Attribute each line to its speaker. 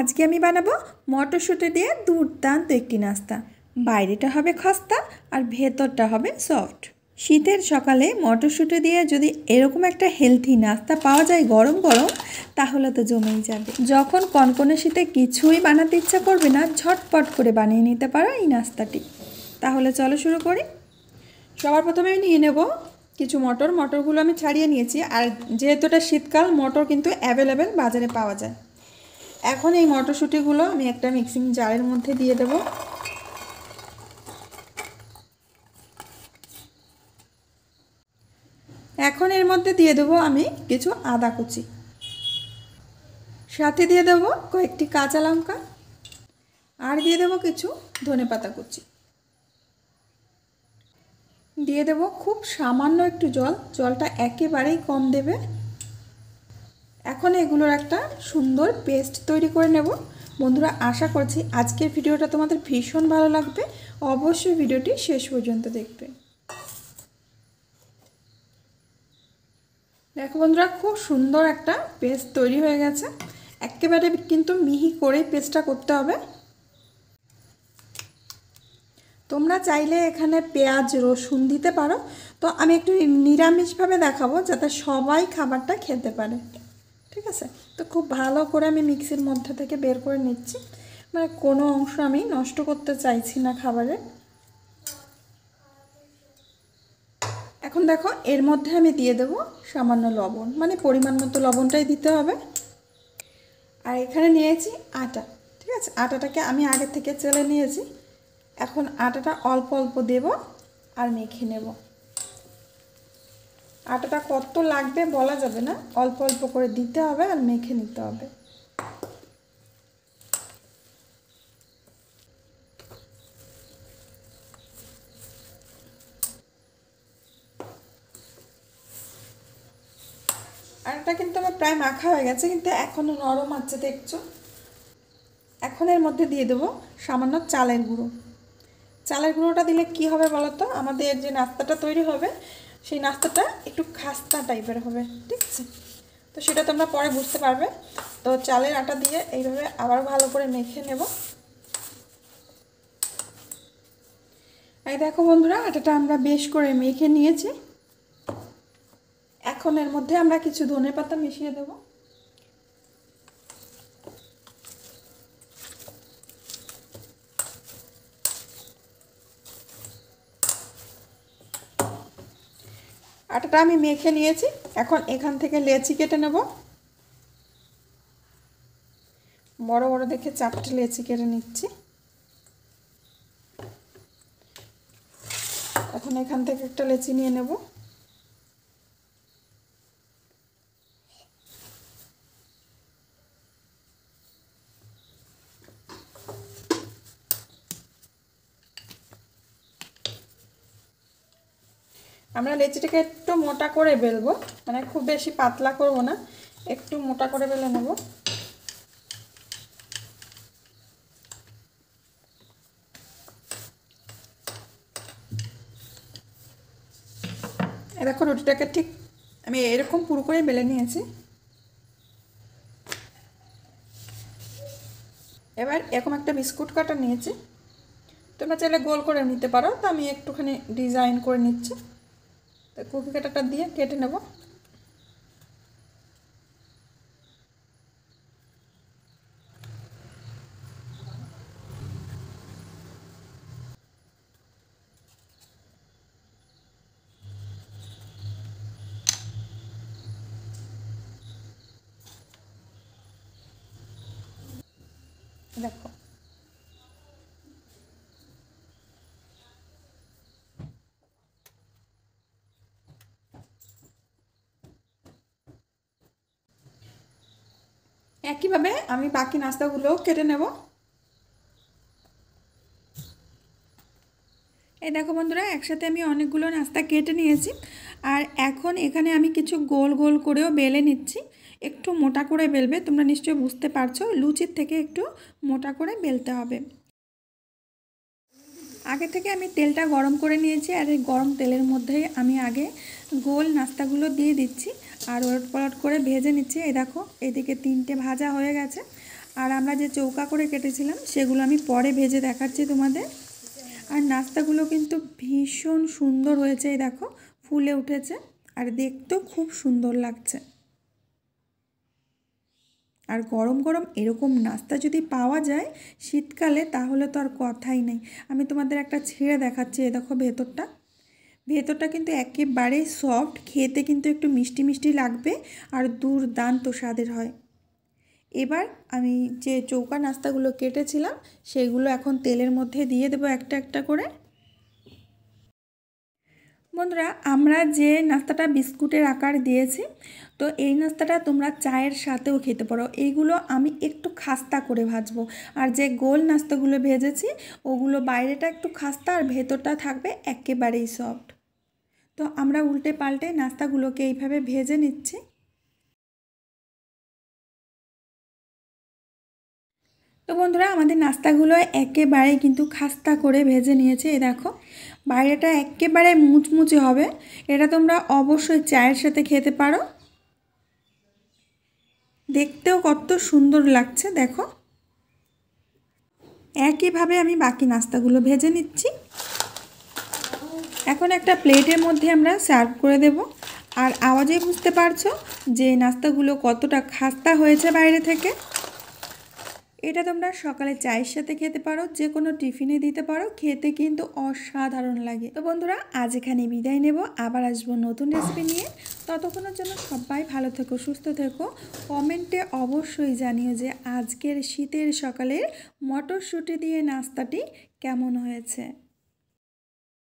Speaker 1: আজকে আমি বানাবো মটরশুঁটি দিয়ে দুর্দান্ত একটি নাস্তা বাইরেটা হবে খস্তা আর ভেতরটা হবে সফট শীতের সকালে মটরশুঁটি দিয়ে যদি এরকম একটা হেলথি নাস্তা পাওয়া যায় গরম গরম তাহলে তো জমেই যাবে যখন কনকনে শীতে কিছুই বানাতে ইচ্ছা করবে না ঝটপট করে বানিয়ে নিতে পারো এই নাস্তাটি তাহলে চলো শুরু করি সবার প্রথমে আমি নিয়ে নেব কিছু মটর মটরগুলো আমি ছাড়িয়ে নিয়েছি আর যেহেতু এটা শীতকাল মটর কিন্তু অ্যাভেলেবেল বাজারে পাওয়া যায় এখন এই মটরশুঁটিগুলো আমি একটা মিক্সিং জারের মধ্যে দিয়ে দেব এখন এর মধ্যে দিয়ে দেবো আমি কিছু আদা কুচি সাথে দিয়ে দেবো কয়েকটি কাঁচা লঙ্কা আর দিয়ে দেবো কিছু ধনে পাতা কুচি দিয়ে দেবো খুব সামান্য একটু জল জলটা একেবারেই কম দেবে এখন এগুলোর একটা সুন্দর পেস্ট তৈরি করে নেব বন্ধুরা আশা করছি আজকের ভিডিওটা তোমাদের ভীষণ ভালো লাগবে অবশ্যই ভিডিওটি শেষ পর্যন্ত দেখবে দেখো বন্ধুরা খুব সুন্দর একটা পেস্ট তৈরি হয়ে গেছে একেবারে কিন্তু মিহি করে পেস্টটা করতে হবে তোমরা চাইলে এখানে পেঁয়াজ রসুন দিতে পারো তো আমি একটু নিরামিষভাবে দেখাবো যাতে সবাই খাবারটা খেতে পারে ঠিক আছে তো খুব ভালো করে আমি মিক্সির মধ্যে থেকে বের করে নিচ্ছি মানে কোনো অংশ আমি নষ্ট করতে চাইছি না খাবারে এখন দেখো এর মধ্যে আমি দিয়ে দেব সামান্য লবণ মানে পরিমাণ মতো লবণটাই দিতে হবে আর এখানে নিয়েছি আটা ঠিক আছে আটাটাকে আমি আগে থেকে চেলে নিয়েছি এখন আটাটা অল্প অল্প দেব আর মেখে নেব আটাটা কত লাগবে বলা যাবে না অল্প অল্প করে দিতে হবে আর মেখে নিতে হবে আটাটা কিন্তু আমার প্রায় মাখা হয়ে গেছে কিন্তু এখনও নরম আছে দেখছো এখন এর মধ্যে দিয়ে দেবো সামান্য চালের গুঁড়ো চালের গুঁড়োটা দিলে কি হবে বলতো আমাদের যে নাস্তাটা তৈরি হবে সেই নাস্তাটা একটু খাস্তা টাইপের হবে ঠিক আছে তো সেটা তোমরা পরে বুঝতে পারবে তো চালের আটা দিয়ে এইভাবে আবার ভালো করে মেখে নেব এই দেখো বন্ধুরা আটাটা আমরা বেশ করে মেখে নিয়েছি এখন এর মধ্যে আমরা কিছু ধনে পাতা মিশিয়ে দেবো আটাটা আমি মেখে নিয়েছি এখন এখান থেকে লেচি কেটে নেব বড় বড় দেখে চারটে লেচি কেটে নিচ্ছি এখন এখান থেকে একটা লেচি নিয়ে নেবো আমরা লেচিটাকে একটু মোটা করে বেলবো মানে খুব বেশি পাতলা করব না একটু মোটা করে বেলে নেব দেখো রুটিটাকে ঠিক আমি এরকম পুরো করে বেলে নিয়েছি এবার এরকম একটা বিস্কুট কাটা নিয়েছি তোমরা চাইলে গোল করে নিতে পারো তো আমি একটুখানি ডিজাইন করে নিচ্ছি তো কুকি কাটাটা দিয়ে কেটে নেব দেখো একইভাবে আমি বাকি নাস্তাগুলোও কেটে নেব এই দেখো বন্ধুরা একসাথে আমি অনেকগুলো নাস্তা কেটে নিয়েছি আর এখন এখানে আমি কিছু গোল গোল করেও বেলে নিচ্ছি একটু মোটা করে বেলবে তোমরা নিশ্চয়ই বুঝতে পারছো লুচির থেকে একটু মোটা করে বেলতে হবে আগে থেকে আমি তেলটা গরম করে নিয়েছি আর এই গরম তেলের মধ্যে আমি আগে গোল নাস্তাগুলো দিয়ে দিচ্ছি আর ওলট পলট করে ভেজে নিচ্ছি এই দেখো এদিকে তিনটে ভাজা হয়ে গেছে আর আমরা যে চৌকা করে কেটেছিলাম সেগুলো আমি পরে ভেজে দেখাচ্ছি তোমাদের আর নাস্তাগুলো কিন্তু ভীষণ সুন্দর হয়েছে এই দেখো ফুলে উঠেছে আর দেখতেও খুব সুন্দর লাগছে আর গরম গরম এরকম নাস্তা যদি পাওয়া যায় শীতকালে তাহলে তো আর কথাই নেই আমি তোমাদের একটা ছেড়ে দেখাচ্ছি এ দেখো ভেতরটা ভেতরটা কিন্তু একেবারে সফট খেতে কিন্তু একটু মিষ্টি মিষ্টি লাগবে আর দুর্দান্ত স্বাদের হয় এবার আমি যে চৌকা নাস্তাগুলো কেটেছিলাম সেগুলো এখন তেলের মধ্যে দিয়ে দেবো একটা একটা করে বন্ধুরা আমরা যে নাস্তাটা বিস্কুটের আকার দিয়েছি তো এই নাস্তাটা তোমরা চায়ের সাথেও খেতে পারো এইগুলো আমি একটু খাস্তা করে ভাজবো আর যে গোল নাস্তাগুলো ভেজেছি ওগুলো বাইরেটা একটু খাস্তা আর ভেতরটা থাকবে একেবারেই সফট তো আমরা উল্টে পাল্টে নাস্তাগুলোকে এইভাবে ভেজে নিচ্ছি তো বন্ধুরা আমাদের নাস্তাগুলো একেবারে কিন্তু খাস্তা করে ভেজে নিয়েছে এ দেখো বাইরেটা একেবারে মুচমুচে হবে এটা তোমরা অবশ্যই চায়ের সাথে খেতে পারো দেখতেও কত সুন্দর লাগছে দেখো একইভাবে আমি বাকি নাস্তাগুলো ভেজে নিচ্ছি এখন একটা প্লেটের মধ্যে আমরা সার্ভ করে দেব আর আওয়াজে বুঝতে পারছো যে নাস্তাগুলো কতটা খাস্তা হয়েছে বাইরে থেকে এটা তোমরা সকালে চায়ের সাথে খেতে পারো যে কোনো টিফিনে দিতে পারো খেতে কিন্তু অসাধারণ লাগে তো বন্ধুরা আজ এখানে বিদায় নেব আবার আসবো নতুন রেসিপি নিয়ে ততক্ষণের জন্য সবাই ভালো থেকো সুস্থ থেকো কমেন্টে অবশ্যই জানিও যে আজকের শীতের সকালের মটরশুঁটি দিয়ে নাস্তাটি কেমন হয়েছে